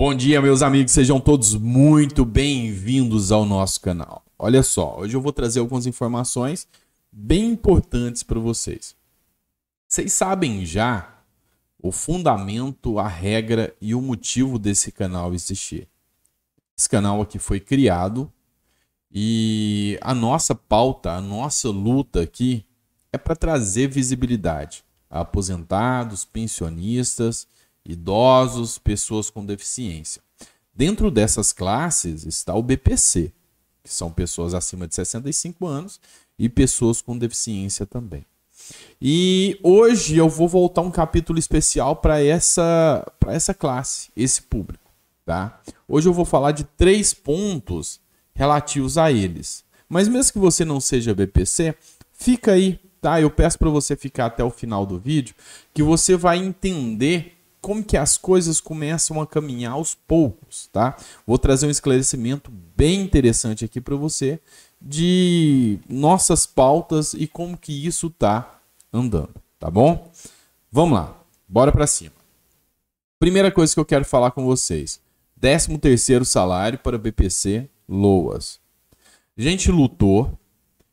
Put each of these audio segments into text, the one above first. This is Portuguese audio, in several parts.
Bom dia, meus amigos, sejam todos muito bem-vindos ao nosso canal. Olha só, hoje eu vou trazer algumas informações bem importantes para vocês. Vocês sabem já o fundamento, a regra e o motivo desse canal existir. Esse canal aqui foi criado e a nossa pauta, a nossa luta aqui é para trazer visibilidade a aposentados, pensionistas idosos, pessoas com deficiência. Dentro dessas classes está o BPC, que são pessoas acima de 65 anos e pessoas com deficiência também. E hoje eu vou voltar um capítulo especial para essa, para essa classe, esse público. Tá? Hoje eu vou falar de três pontos relativos a eles. Mas mesmo que você não seja BPC, fica aí, tá? Eu peço para você ficar até o final do vídeo, que você vai entender como que as coisas começam a caminhar aos poucos, tá? Vou trazer um esclarecimento bem interessante aqui para você de nossas pautas e como que isso tá andando, tá bom? Vamos lá, bora para cima. Primeira coisa que eu quero falar com vocês: 13 terceiro salário para BPC Loas. A gente lutou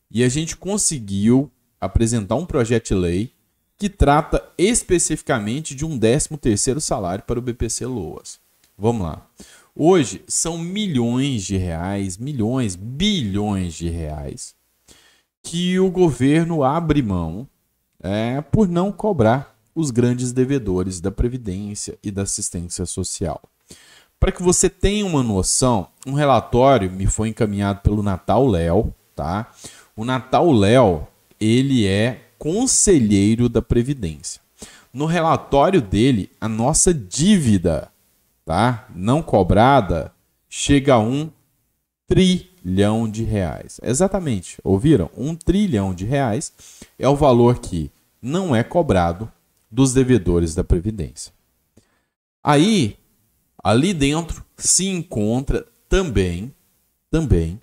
e a gente conseguiu apresentar um projeto de lei que trata especificamente de um 13º salário para o BPC Loas. Vamos lá. Hoje são milhões de reais, milhões, bilhões de reais que o governo abre mão é, por não cobrar os grandes devedores da Previdência e da assistência social. Para que você tenha uma noção, um relatório me foi encaminhado pelo Natal Léo, tá? O Natal Léo, ele é conselheiro da Previdência. No relatório dele, a nossa dívida, tá? Não cobrada, chega a um trilhão de reais. Exatamente, ouviram? Um trilhão de reais é o valor que não é cobrado dos devedores da Previdência. Aí, ali dentro se encontra também, também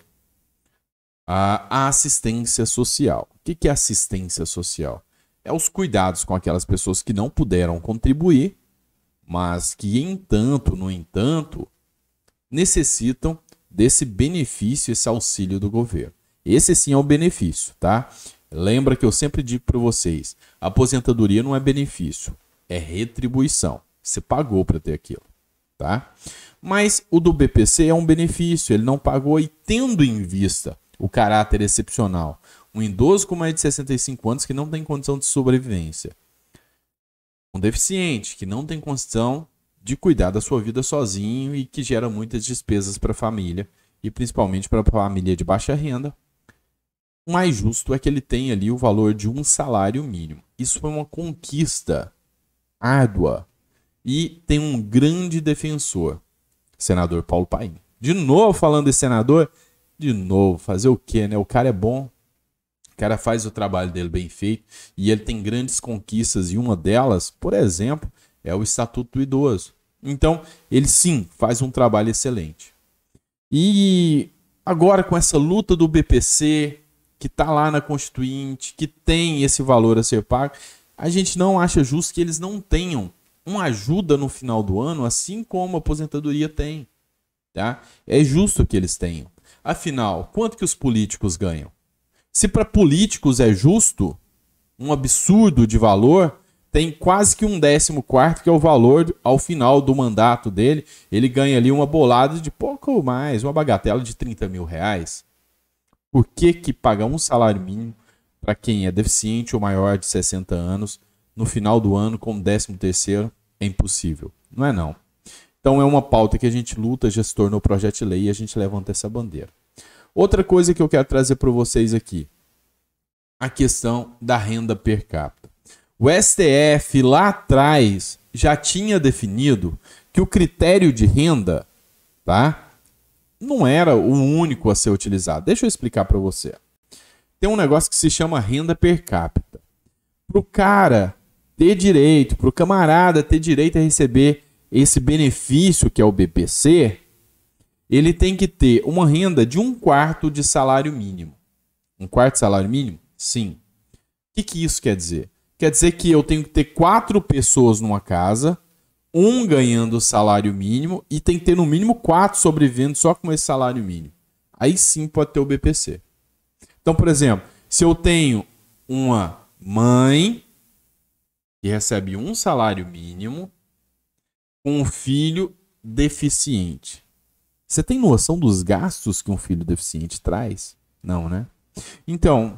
a assistência social. O que é assistência social? É os cuidados com aquelas pessoas que não puderam contribuir, mas que, entanto, no entanto, necessitam desse benefício, esse auxílio do governo. Esse sim é o benefício, tá? Lembra que eu sempre digo para vocês: aposentadoria não é benefício, é retribuição. Você pagou para ter aquilo, tá? Mas o do BPC é um benefício, ele não pagou e tendo em vista o caráter excepcional. Um idoso com mais de 65 anos que não tem condição de sobrevivência. Um deficiente que não tem condição de cuidar da sua vida sozinho e que gera muitas despesas para a família e principalmente para a família de baixa renda. O mais justo é que ele tenha ali o valor de um salário mínimo. Isso foi uma conquista árdua e tem um grande defensor, senador Paulo Paim. De novo falando desse senador, de novo. Fazer o quê, né? O cara é bom, o cara faz o trabalho dele bem feito e ele tem grandes conquistas e uma delas, por exemplo, é o Estatuto do Idoso. Então, ele sim faz um trabalho excelente. E agora com essa luta do BPC, que está lá na Constituinte, que tem esse valor a ser pago, a gente não acha justo que eles não tenham uma ajuda no final do ano, assim como a aposentadoria tem. Tá? É justo que eles tenham. Afinal, quanto que os políticos ganham? Se para políticos é justo, um absurdo de valor, tem quase que um décimo quarto, que é o valor ao final do mandato dele. Ele ganha ali uma bolada de pouco ou mais, uma bagatela de 30 mil reais. Por que, que pagar um salário mínimo para quem é deficiente ou maior de 60 anos no final do ano como décimo terceiro? É impossível. Não é não. Então é uma pauta que a gente luta, já se tornou projeto de lei e a gente levanta essa bandeira. Outra coisa que eu quero trazer para vocês aqui, a questão da renda per capita. O STF lá atrás já tinha definido que o critério de renda, tá? Não era o único a ser utilizado. Deixa eu explicar para você. Tem um negócio que se chama renda per capita. Para o cara ter direito, para o camarada ter direito a receber esse benefício que é o BPC, ele tem que ter uma renda de um quarto de salário mínimo. Um quarto de salário mínimo? Sim. O que, que isso quer dizer? Quer dizer que eu tenho que ter quatro pessoas numa casa, um ganhando salário mínimo e tem que ter no mínimo quatro sobrevivendo só com esse salário mínimo. Aí sim pode ter o BPC. Então, por exemplo, se eu tenho uma mãe que recebe um salário mínimo, com um filho deficiente. Você tem noção dos gastos que um filho deficiente traz? Não, né? Então,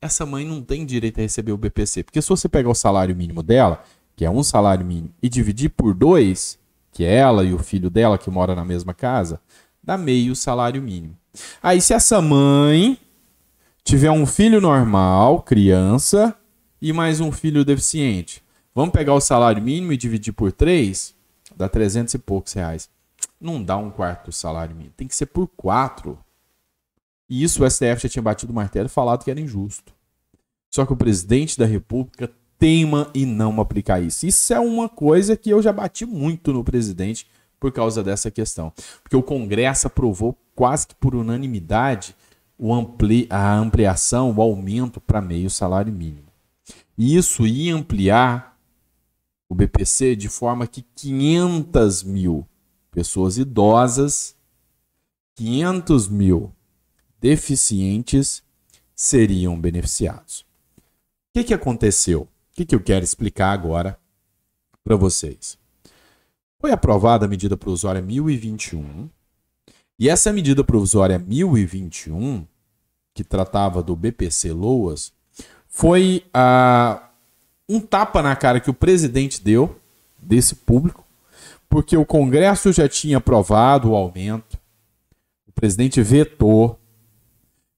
essa mãe não tem direito a receber o BPC, porque se você pegar o salário mínimo dela, que é um salário mínimo, e dividir por dois, que é ela e o filho dela que mora na mesma casa, dá meio salário mínimo. Aí, se essa mãe tiver um filho normal, criança, e mais um filho deficiente, vamos pegar o salário mínimo e dividir por três? Dá 300 e poucos reais. Não dá um quarto do salário mínimo. Tem que ser por quatro. E isso o STF já tinha batido o martelo e falado que era injusto. Só que o presidente da República teima em não aplicar isso. Isso é uma coisa que eu já bati muito no presidente por causa dessa questão. Porque o Congresso aprovou quase que por unanimidade ampli a ampliação, o aumento para meio salário mínimo. E isso ia ampliar o BPC, de forma que 500 mil pessoas idosas, 500 mil deficientes seriam beneficiados. O que, que aconteceu? O que, que eu quero explicar agora para vocês? Foi aprovada a medida provisória 1021, e essa medida provisória 1021, que tratava do BPC Loas, foi a um tapa na cara que o presidente deu desse público, porque o Congresso já tinha aprovado o aumento, o presidente vetou,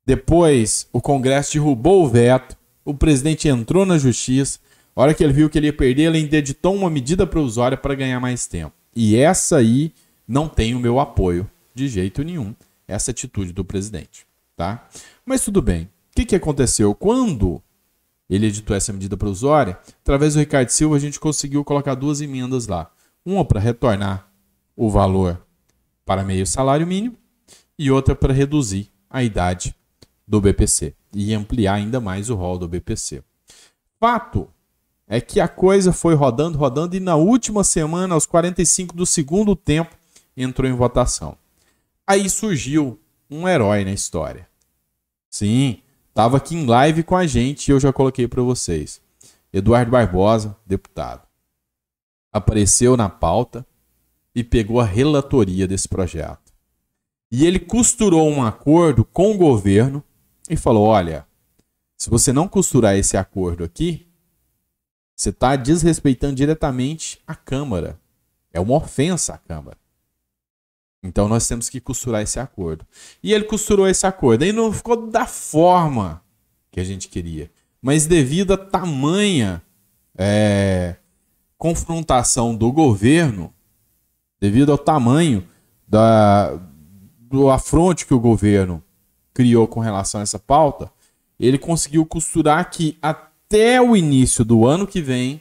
depois o Congresso derrubou o veto, o presidente entrou na justiça, a hora que ele viu que ele ia perder, ele editou uma medida provisória para ganhar mais tempo. E essa aí não tem o meu apoio de jeito nenhum, essa atitude do presidente, tá? Mas tudo bem. O que, que aconteceu? Quando ele editou essa medida provisória, através do Ricardo Silva a gente conseguiu colocar duas emendas lá. Uma para retornar o valor para meio salário mínimo e outra para reduzir a idade do BPC e ampliar ainda mais o rol do BPC. Fato é que a coisa foi rodando, rodando e na última semana, aos 45 do segundo tempo, entrou em votação. Aí surgiu um herói na história. Sim, Tava aqui em live com a gente e eu já coloquei para vocês. Eduardo Barbosa, deputado, apareceu na pauta e pegou a relatoria desse projeto. E ele costurou um acordo com o governo e falou: olha, se você não costurar esse acordo aqui, você está desrespeitando diretamente a Câmara. É uma ofensa à Câmara. Então nós temos que costurar esse acordo. E ele costurou esse acordo. E não ficou da forma que a gente queria. Mas devido a tamanha é, confrontação do governo, devido ao tamanho da, do afronte que o governo criou com relação a essa pauta, ele conseguiu costurar que até o início do ano que vem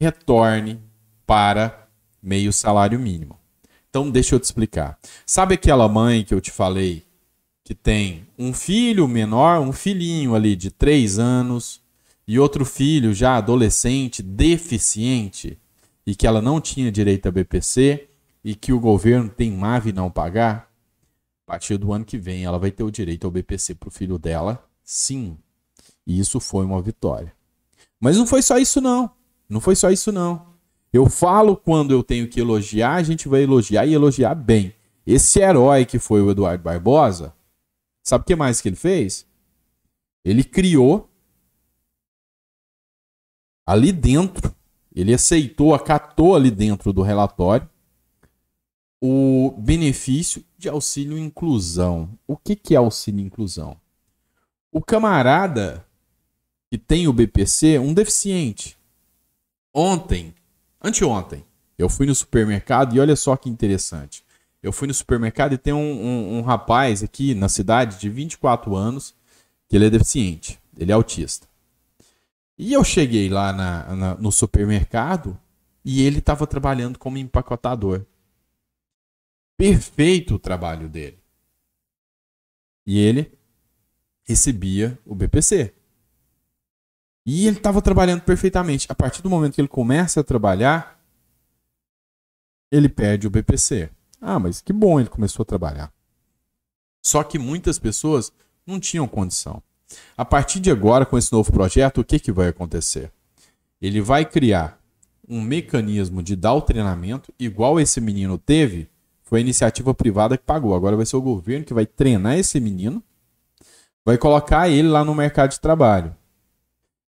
retorne para meio salário mínimo. Então, deixa eu te explicar. Sabe aquela mãe que eu te falei que tem um filho menor, um filhinho ali de 3 anos e outro filho já adolescente, deficiente, e que ela não tinha direito a BPC e que o governo tem MAV não pagar? A partir do ano que vem ela vai ter o direito ao BPC para o filho dela, sim. E isso foi uma vitória. Mas não foi só isso, não. Não foi só isso, não. Eu falo quando eu tenho que elogiar, a gente vai elogiar e elogiar bem. Esse herói que foi o Eduardo Barbosa, sabe o que mais que ele fez? Ele criou ali dentro, ele aceitou, acatou ali dentro do relatório o benefício de auxílio inclusão. O que, que é auxílio inclusão? O camarada que tem o BPC, um deficiente. Ontem, Anteontem, eu fui no supermercado e olha só que interessante. Eu fui no supermercado e tem um, um, um rapaz aqui na cidade de 24 anos que ele é deficiente, ele é autista. E eu cheguei lá na, na, no supermercado e ele estava trabalhando como empacotador. Perfeito o trabalho dele. E ele recebia o BPC, e ele estava trabalhando perfeitamente. A partir do momento que ele começa a trabalhar, ele perde o BPC. Ah, mas que bom ele começou a trabalhar. Só que muitas pessoas não tinham condição. A partir de agora, com esse novo projeto, o que, que vai acontecer? Ele vai criar um mecanismo de dar o treinamento, igual esse menino teve, foi a iniciativa privada que pagou. Agora vai ser o governo que vai treinar esse menino, vai colocar ele lá no mercado de trabalho.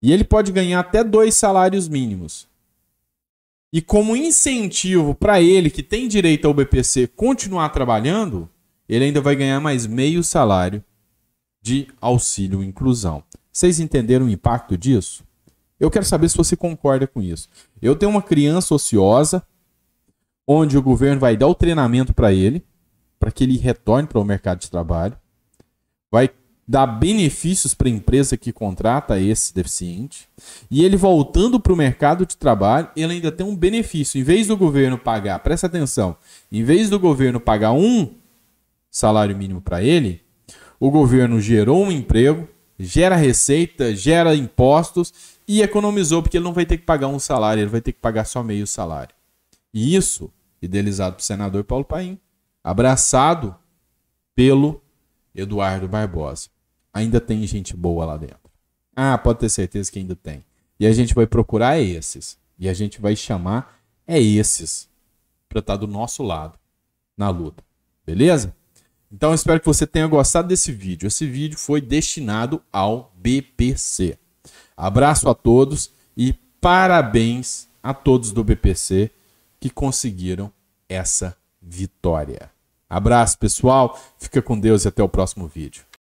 E ele pode ganhar até dois salários mínimos. E como incentivo para ele que tem direito ao BPC continuar trabalhando, ele ainda vai ganhar mais meio salário de auxílio inclusão. Vocês entenderam o impacto disso? Eu quero saber se você concorda com isso. Eu tenho uma criança ociosa, onde o governo vai dar o treinamento para ele, para que ele retorne para o mercado de trabalho, vai dá benefícios para a empresa que contrata esse deficiente, e ele voltando para o mercado de trabalho, ele ainda tem um benefício. Em vez do governo pagar, presta atenção, em vez do governo pagar um salário mínimo para ele, o governo gerou um emprego, gera receita, gera impostos e economizou, porque ele não vai ter que pagar um salário, ele vai ter que pagar só meio salário. E isso, idealizado pelo senador Paulo Paim, abraçado pelo Eduardo Barbosa ainda tem gente boa lá dentro. Ah, pode ter certeza que ainda tem. E a gente vai procurar esses. E a gente vai chamar é esses para estar tá do nosso lado na luta. Beleza? Então eu espero que você tenha gostado desse vídeo. Esse vídeo foi destinado ao BPC. Abraço a todos e parabéns a todos do BPC que conseguiram essa vitória. Abraço, pessoal. Fica com Deus e até o próximo vídeo.